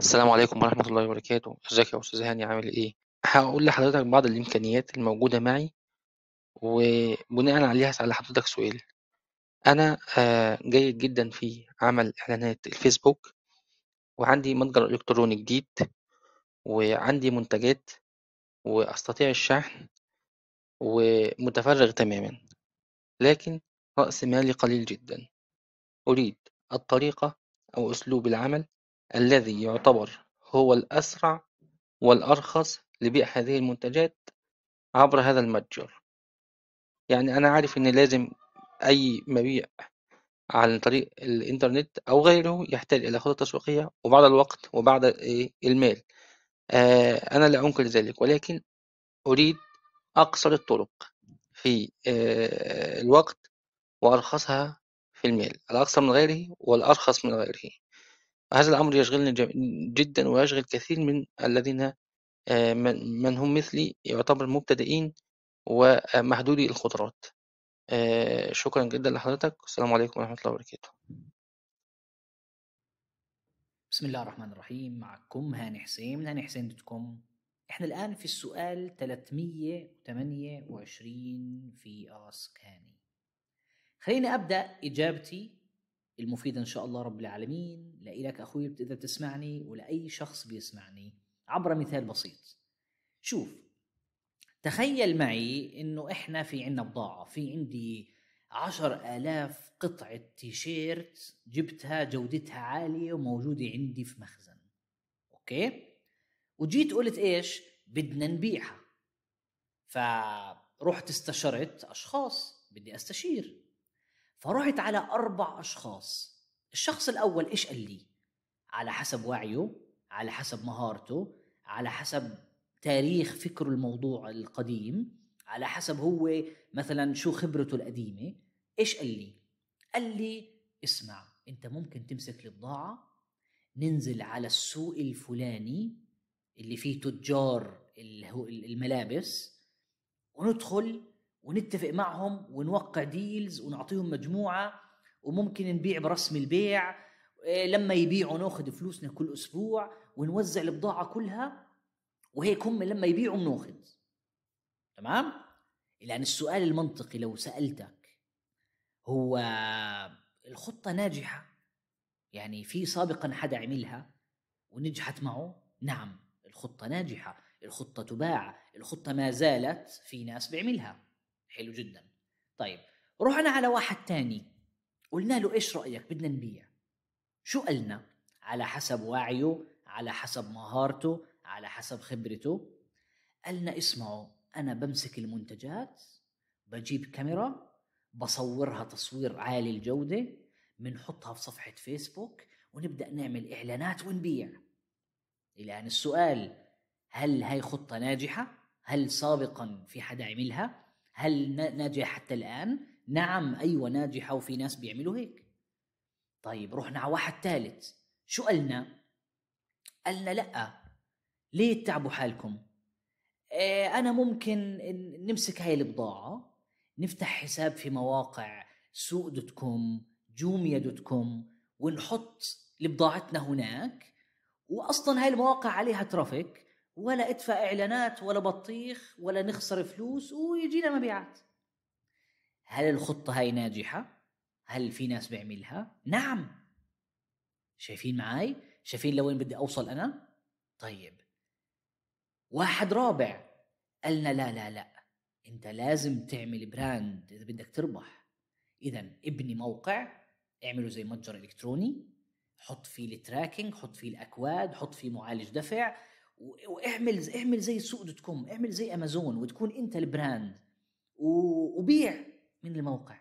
السلام عليكم ورحمة الله وبركاته، ازيك يا أستاذ هاني عامل إيه؟ هقول لحضرتك بعض الإمكانيات الموجودة معي، وبناءً عليها سأل حضرتك سؤال، أنا آه، جيد جدًا في عمل إعلانات الفيسبوك، وعندي متجر إلكتروني جديد، وعندي منتجات، وأستطيع الشحن، ومتفرغ تمامًا، لكن رأس مالي قليل جدًا، أريد الطريقة أو أسلوب العمل الذي يعتبر هو الأسرع والأرخص لبيع هذه المنتجات عبر هذا المتجر يعني أنا عارف إن لازم أي مبيع عن طريق الإنترنت أو غيره يحتاج إلى خطة تسويقية وبعض الوقت وبعض إيه، المال آه، أنا لا أنكر ذلك ولكن أريد أقصر الطرق في آه، الوقت وأرخصها في المال الأقصر من غيره والأرخص من غيره هذا الأمر يشغلني جدًا ويشغل كثير من الذين آه، من هم مثلي يعتبر مبتدئين ومحدودي القدرات. آه، شكرًا جدًا لحضرتك، والسلام عليكم ورحمة الله وبركاته. بسم الله الرحمن الرحيم معكم هاني حسين من هاني حسين دوت كوم احنا الآن في السؤال 328 في أسك هاني خليني أبدأ إجابتي المفيدة إن شاء الله رب العالمين لإلك أخوي بتقدر تسمعني ولأي شخص بيسمعني عبر مثال بسيط شوف تخيل معي إنه إحنا في عنا بضاعة في عندي عشر آلاف قطعة تيشيرت جبتها جودتها عالية وموجودة عندي في مخزن أوكي وجيت قلت إيش بدنا نبيعها فرحت استشرت أشخاص بدي أستشير فرحت على أربع أشخاص الشخص الأول إيش قال لي على حسب وعيه على حسب مهارته على حسب تاريخ فكره الموضوع القديم على حسب هو مثلا شو خبرته القديمة إيش قال لي قال لي اسمع أنت ممكن تمسك البضاعة ننزل على السوق الفلاني اللي فيه تجار الملابس وندخل ونتفق معهم ونوقع ديلز ونعطيهم مجموعه وممكن نبيع برسم البيع إيه، لما يبيعوا ناخذ فلوسنا كل اسبوع ونوزع البضاعه كلها وهيك هم لما يبيعوا بناخذ تمام لان السؤال المنطقي لو سالتك هو الخطه ناجحه يعني في سابقا حدا عملها ونجحت معه نعم الخطه ناجحه الخطه تباع الخطه ما زالت في ناس بيعملها حلو جدا طيب رحنا على واحد تاني قلنا له ايش رايك بدنا نبيع شو قالنا على حسب وعيه على حسب مهارته على حسب خبرته قالنا اسمعوا انا بمسك المنتجات بجيب كاميرا بصورها تصوير عالي الجوده بنحطها في صفحه فيسبوك ونبدا نعمل اعلانات ونبيع الان السؤال هل هاي خطه ناجحه هل سابقا في حدا عملها هل ناجحه حتى الان نعم ايوه ناجحه وفي ناس بيعملوا هيك طيب رحنا على واحد ثالث شو قالنا؟ قالنا لا ليه تتعبوا حالكم اه انا ممكن نمسك هاي البضاعه نفتح حساب في مواقع سوق دوت كوم جوميا دوت كوم ونحط لبضاعتنا هناك واصلا هاي المواقع عليها ترافيك ولا ادفع اعلانات ولا بطيخ ولا نخسر فلوس ويجينا مبيعات هل الخطه هاي ناجحه هل في ناس بيعملها نعم شايفين معاي شايفين لوين بدي اوصل انا طيب واحد رابع قالنا لا لا لا انت لازم تعمل براند اذا بدك تربح اذا ابني موقع اعمله زي متجر الكتروني حط فيه التراكنج حط فيه الاكواد حط فيه معالج دفع واعمل اعمل زي سوق دوت كوم اعمل زي امازون وتكون انت البراند وبيع من الموقع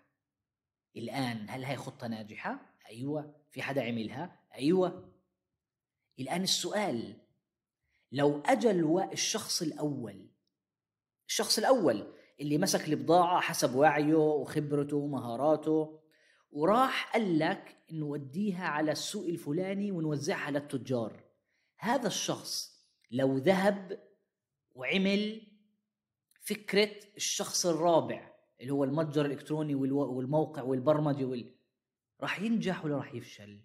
الان هل هي خطه ناجحه ايوه في حدا عملها ايوه الان السؤال لو اجل الشخص الاول الشخص الاول اللي مسك البضاعه حسب وعيه وخبرته ومهاراته وراح قال لك نوديها على السوق الفلاني ونوزعها للتجار هذا الشخص لو ذهب وعمل فكره الشخص الرابع اللي هو المتجر الالكتروني والموقع والبرمجة وال... راح ينجح ولا راح يفشل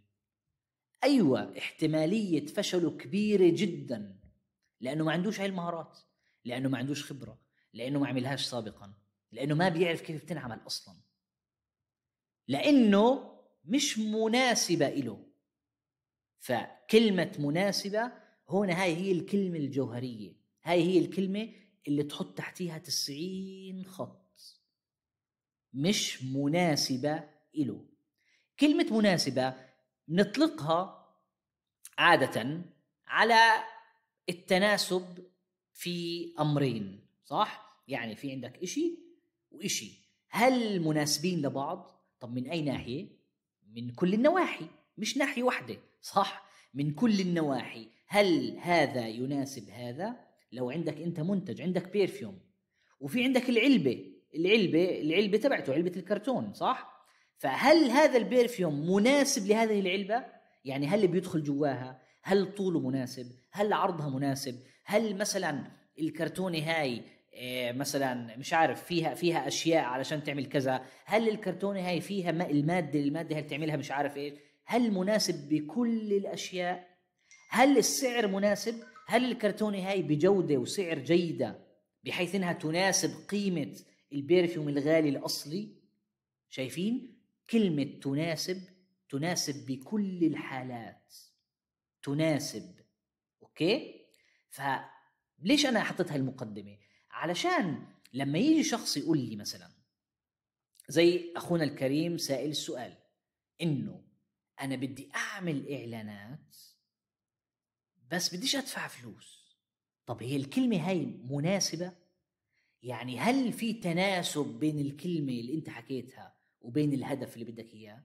ايوه احتماليه فشله كبيره جدا لانه ما عندوش هاي المهارات لانه ما عندوش خبره لانه ما عملهاش سابقا لانه ما بيعرف كيف بتنعمل اصلا لانه مش مناسبه إله فكلمه مناسبه هون هاي هي الكلمة الجوهرية هاي هي الكلمة اللي تحط تحتيها تسعين خط مش مناسبة إله كلمة مناسبة نطلقها عادة على التناسب في أمرين صح؟ يعني في عندك إشي وإشي هل مناسبين لبعض؟ طب من أي ناحية؟ من كل النواحي مش ناحية واحدة صح؟ من كل النواحي هل هذا يناسب هذا لو عندك انت منتج عندك بيرفيوم وفي عندك العلبه العلبه العلبه تبعته علبه الكرتون صح فهل هذا البيرفيوم مناسب لهذه العلبه يعني هل اللي بيدخل جواها هل طوله مناسب هل عرضها مناسب هل مثلا الكرتونه هاي آه، مثلا مش عارف فيها فيها اشياء علشان تعمل كذا هل الكرتونه هاي فيها الماده الماده اللي بتعملها مش عارف ايش هل مناسب بكل الاشياء هل السعر مناسب هل الكرتونة هاي بجودة وسعر جيدة بحيث انها تناسب قيمة البيرفيوم الغالي الاصلي شايفين كلمة تناسب تناسب بكل الحالات تناسب اوكي فليش انا حطيت هالمقدمة علشان لما يجي شخص يقول لي مثلا زي اخونا الكريم سائل السؤال انه انا بدي اعمل اعلانات بس بديش ادفع فلوس طب هي الكلمه هاي مناسبه يعني هل في تناسب بين الكلمه اللي انت حكيتها وبين الهدف اللي بدك اياه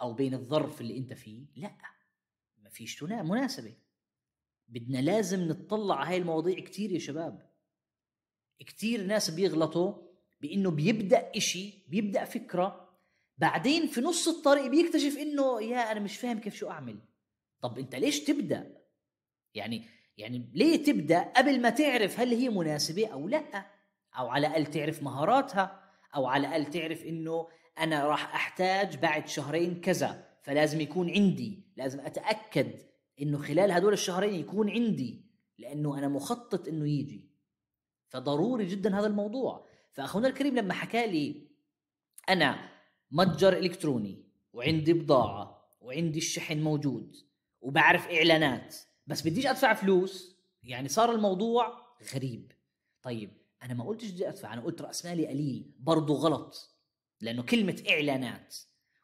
او بين الظرف اللي انت فيه لا ما فيش مناسبه بدنا لازم نتطلع على هاي المواضيع كتير يا شباب كتير ناس بيغلطوا بانه بيبدا اشي بيبدا فكره بعدين في نص الطريق بيكتشف انه يا انا مش فاهم كيف شو اعمل طب انت ليش تبدا يعني يعني ليه تبدا قبل ما تعرف هل هي مناسبه او لا او على الاقل تعرف مهاراتها او على الاقل تعرف انه انا راح احتاج بعد شهرين كذا فلازم يكون عندي لازم اتاكد انه خلال هدول الشهرين يكون عندي لانه انا مخطط انه يجي فضروري جدا هذا الموضوع فاخونا الكريم لما حكى لي انا متجر الكتروني وعندي بضاعه وعندي الشحن موجود وبعرف اعلانات بس بديش ادفع فلوس يعني صار الموضوع غريب طيب انا ما قلتش بدي ادفع انا قلت راس مالي قليل برضه غلط لانه كلمه اعلانات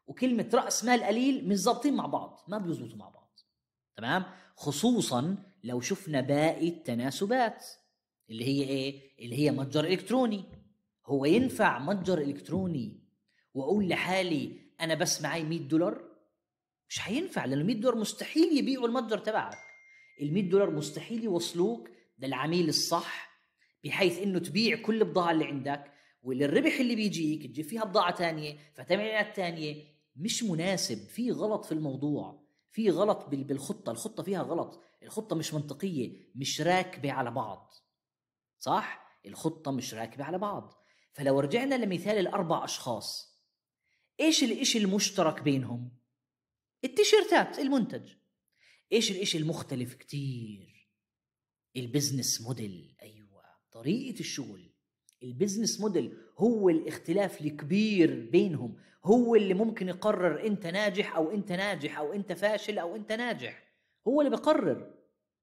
وكلمه راس مال قليل مش ظابطين مع بعض ما بيزبطوا مع بعض تمام خصوصا لو شفنا باقي التناسبات اللي هي ايه اللي هي متجر الكتروني هو ينفع متجر الكتروني واقول لحالي انا بس معي 100 دولار مش هينفع لانه 100 دولار مستحيل يبيعوا المتجر تبعك ال 100 دولار مستحيل يوصلوك للعميل الصح بحيث انه تبيع كل البضاعه اللي عندك والربح اللي بيجيك تجيب فيها بضاعه ثانيه فتعمل اعلانات ثانيه مش مناسب في غلط في الموضوع في غلط بالخطه الخطه فيها غلط الخطه مش منطقيه مش راكبه على بعض صح الخطه مش راكبه على بعض فلو رجعنا لمثال الاربع اشخاص ايش الاشي المشترك بينهم التيشيرتات المنتج ايش الاشي المختلف كتير البزنس موديل ايوه طريقه الشغل البزنس موديل هو الاختلاف الكبير بينهم هو اللي ممكن يقرر انت ناجح او انت ناجح او انت فاشل او انت ناجح هو اللي بيقرر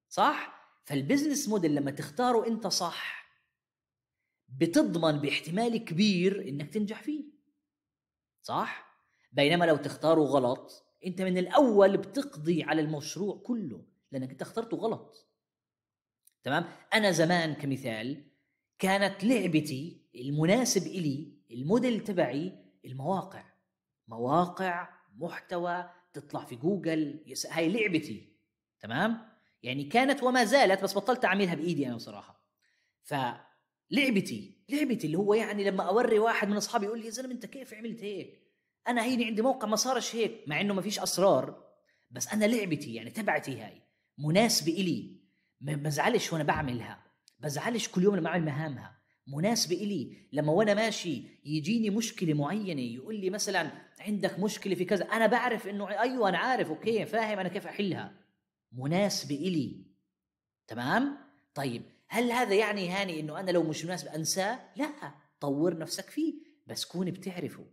صح فالبزنس موديل لما تختاره انت صح بتضمن باحتمال كبير انك تنجح فيه صح بينما لو تختاره غلط انت من الاول بتقضي على المشروع كله لانك انت اخترته غلط تمام انا زمان كمثال كانت لعبتي المناسب الي الموديل تبعي المواقع مواقع محتوى تطلع في جوجل يس... هاي لعبتي تمام يعني كانت وما زالت بس بطلت اعملها بايدي انا بصراحه فلعبتي لعبتي اللي هو يعني لما اوري واحد من اصحابي يقول لي يا زلمه انت كيف عملت هيك انا هيني عندي موقع ما صارش هيك مع انه ما فيش اسرار بس انا لعبتي يعني تبعتي هاي مناسبه الي ما بزعلش وانا بعملها بزعلش كل يوم لما اعمل مهامها مناسبة إلي لما وأنا ماشي يجيني مشكلة معينة يقول لي مثلا عندك مشكلة في كذا أنا بعرف إنه أيوة أنا عارف أوكي فاهم أنا كيف أحلها مناسبة إلي تمام؟ طيب هل هذا يعني هاني إنه أنا لو مش مناسب أنساه؟ لا طور نفسك فيه بس كون بتعرفه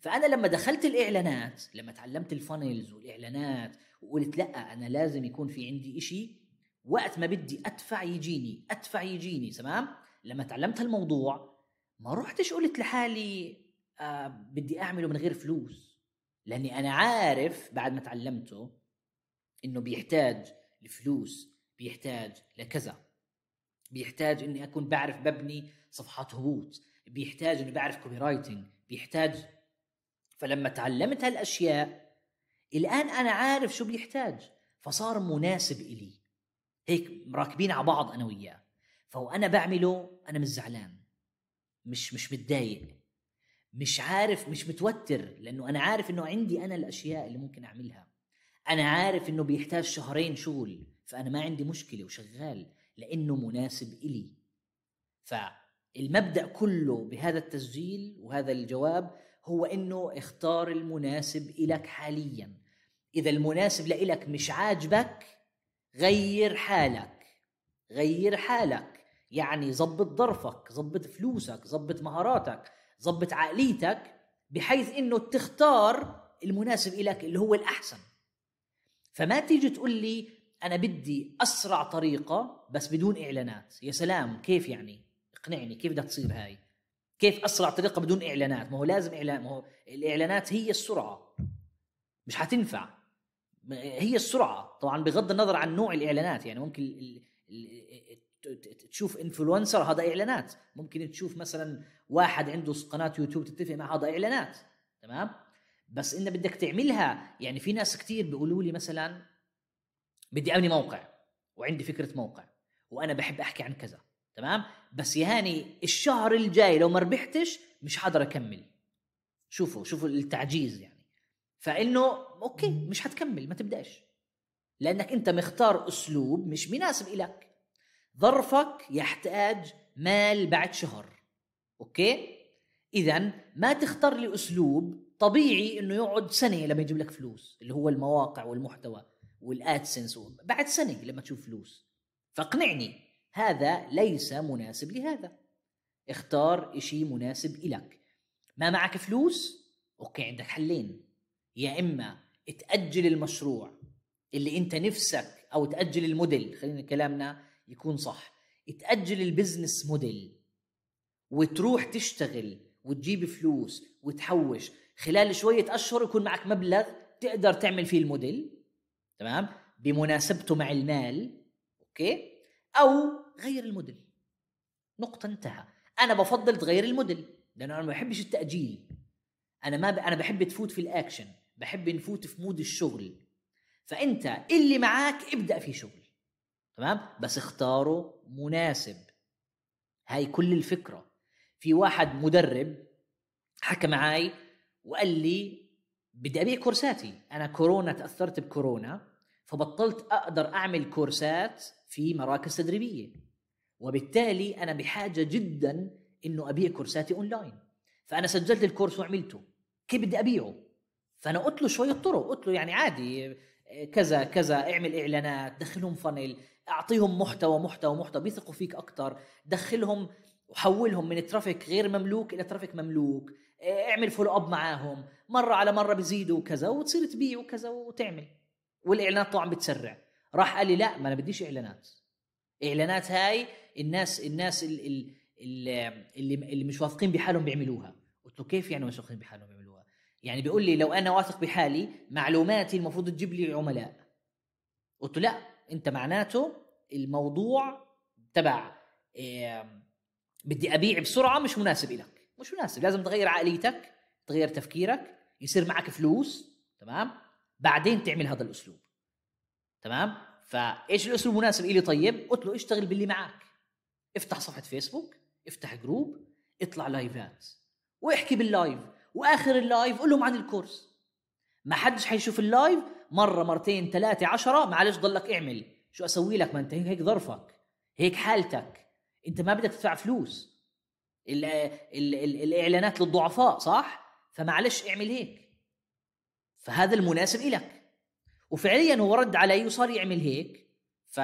فانا لما دخلت الاعلانات لما تعلمت الفانلز والاعلانات وقلت لا انا لازم يكون في عندي إشي وقت ما بدي ادفع يجيني ادفع يجيني تمام لما تعلمت هالموضوع ما رحتش قلت لحالي آه بدي اعمله من غير فلوس لاني انا عارف بعد ما تعلمته انه بيحتاج لفلوس بيحتاج لكذا بيحتاج اني اكون بعرف ببني صفحات هبوط بيحتاج اني بعرف كوبي رايتنج بيحتاج فلما تعلمت هالاشياء الان انا عارف شو بيحتاج فصار مناسب الي هيك مراكبين على بعض انا وياه فوانا بعمله انا مش زعلان مش مش متضايق مش عارف مش متوتر لانه انا عارف انه عندي انا الاشياء اللي ممكن اعملها انا عارف انه بيحتاج شهرين شغل فانا ما عندي مشكله وشغال لانه مناسب الي فالمبدا كله بهذا التسجيل وهذا الجواب هو انه اختار المناسب إلك حاليا اذا المناسب لإلك مش عاجبك غير حالك غير حالك يعني ظبط ظرفك ظبط فلوسك ظبط مهاراتك ظبط عقليتك بحيث انه تختار المناسب إلك اللي هو الاحسن فما تيجي تقول لي انا بدي اسرع طريقه بس بدون اعلانات يا سلام كيف يعني اقنعني كيف بدها تصير هاي كيف اسرع طريقه بدون اعلانات ما هو لازم اعلان ما هو الاعلانات هي السرعه مش حتنفع هي السرعه طبعا بغض النظر عن نوع الاعلانات يعني ممكن تشوف انفلونسر هذا اعلانات ممكن تشوف مثلا واحد عنده قناه يوتيوب تتفق مع هذا اعلانات تمام بس ان بدك تعملها يعني في ناس كثير بيقولوا لي مثلا بدي ابني موقع وعندي فكره موقع وانا بحب احكي عن كذا تمام بس يهاني الشهر الجاي لو ما ربحتش مش حقدر اكمل شوفوا شوفوا التعجيز يعني فانه اوكي مش حتكمل ما تبداش لانك انت مختار اسلوب مش مناسب إلك ظرفك يحتاج مال بعد شهر اوكي اذا ما تختار لي اسلوب طبيعي انه يقعد سنه لما يجيب لك فلوس اللي هو المواقع والمحتوى والادسنس بعد سنه لما تشوف فلوس فاقنعني هذا ليس مناسب لهذا اختار إشي مناسب إلك ما معك فلوس أوكي عندك حلين يا إما تأجل المشروع اللي أنت نفسك أو تأجل الموديل خلينا كلامنا يكون صح تأجل البزنس موديل وتروح تشتغل وتجيب فلوس وتحوش خلال شوية أشهر يكون معك مبلغ تقدر تعمل فيه الموديل تمام بمناسبته مع المال أوكي او غير الموديل نقطه انتهى انا بفضل تغير الموديل لانه انا ما بحبش التاجيل انا ما ب... انا بحب تفوت في الاكشن بحب نفوت في مود الشغل فانت اللي معاك ابدا في شغل تمام بس اختاره مناسب هاي كل الفكره في واحد مدرب حكى معاي وقال لي بدي ابيع كورساتي انا كورونا تاثرت بكورونا فبطلت اقدر اعمل كورسات في مراكز تدريبيه وبالتالي انا بحاجه جدا انه ابيع كورساتي اونلاين فانا سجلت الكورس وعملته كيف بدي ابيعه فانا قلت له شويه طرق قلت له يعني عادي كذا كذا اعمل اعلانات دخلهم فنل اعطيهم محتوى محتوى محتوى بيثقوا فيك اكثر دخلهم وحولهم من ترافيك غير مملوك الى ترافيك مملوك اعمل فولو اب معاهم مره على مره بزيدوا وكذا وتصير تبيع وكذا وتعمل والاعلانات طبعا بتسرع راح قال لي لا ما انا بديش اعلانات اعلانات هاي الناس الناس اللي اللي, اللي مش واثقين بحالهم بيعملوها قلت له كيف يعني مش واثقين بحالهم بيعملوها يعني بيقول لي لو انا واثق بحالي معلوماتي المفروض تجيب لي عملاء قلت له لا انت معناته الموضوع تبع بدي ابيع بسرعه مش مناسب لك مش مناسب لازم تغير عقليتك تغير تفكيرك يصير معك فلوس تمام بعدين تعمل هذا الاسلوب تمام فايش الاسلوب المناسب الي طيب قلت له اشتغل باللي معك افتح صفحه فيسبوك افتح جروب اطلع لايفات واحكي باللايف واخر اللايف قول لهم عن الكورس ما حدش حيشوف اللايف مره مرتين ثلاثه عشرة معلش ضلك اعمل شو اسوي لك ما انت هيك ظرفك هيك حالتك انت ما بدك تدفع فلوس الـ الـ الـ الاعلانات للضعفاء صح فمعلش اعمل هيك فهذا المناسب إلك وفعليا هو رد علي وصار يعمل هيك ف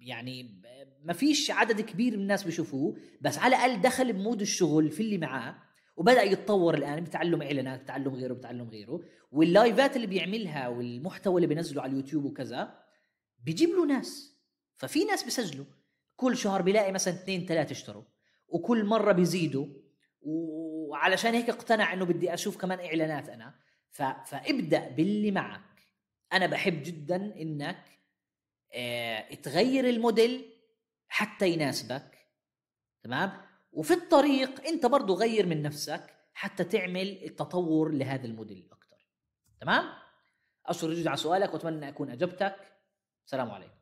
يعني ما فيش عدد كبير من الناس بيشوفوه بس على الاقل دخل بمود الشغل في اللي معاه وبدا يتطور الان بتعلم اعلانات بتعلم غيره بتعلم غيره واللايفات اللي بيعملها والمحتوى اللي بينزله على اليوتيوب وكذا بيجيب له ناس ففي ناس بيسجلوا كل شهر بيلاقي مثلا اثنين ثلاثه اشتروا وكل مره بيزيدوا وعلشان هيك اقتنع انه بدي اشوف كمان اعلانات انا ف... فابدا باللي معك انا بحب جدا انك اه تغير الموديل حتى يناسبك تمام وفي الطريق انت برضه غير من نفسك حتى تعمل التطور لهذا الموديل اكثر تمام اشكر جدا على سؤالك واتمنى اكون اجبتك سلام عليكم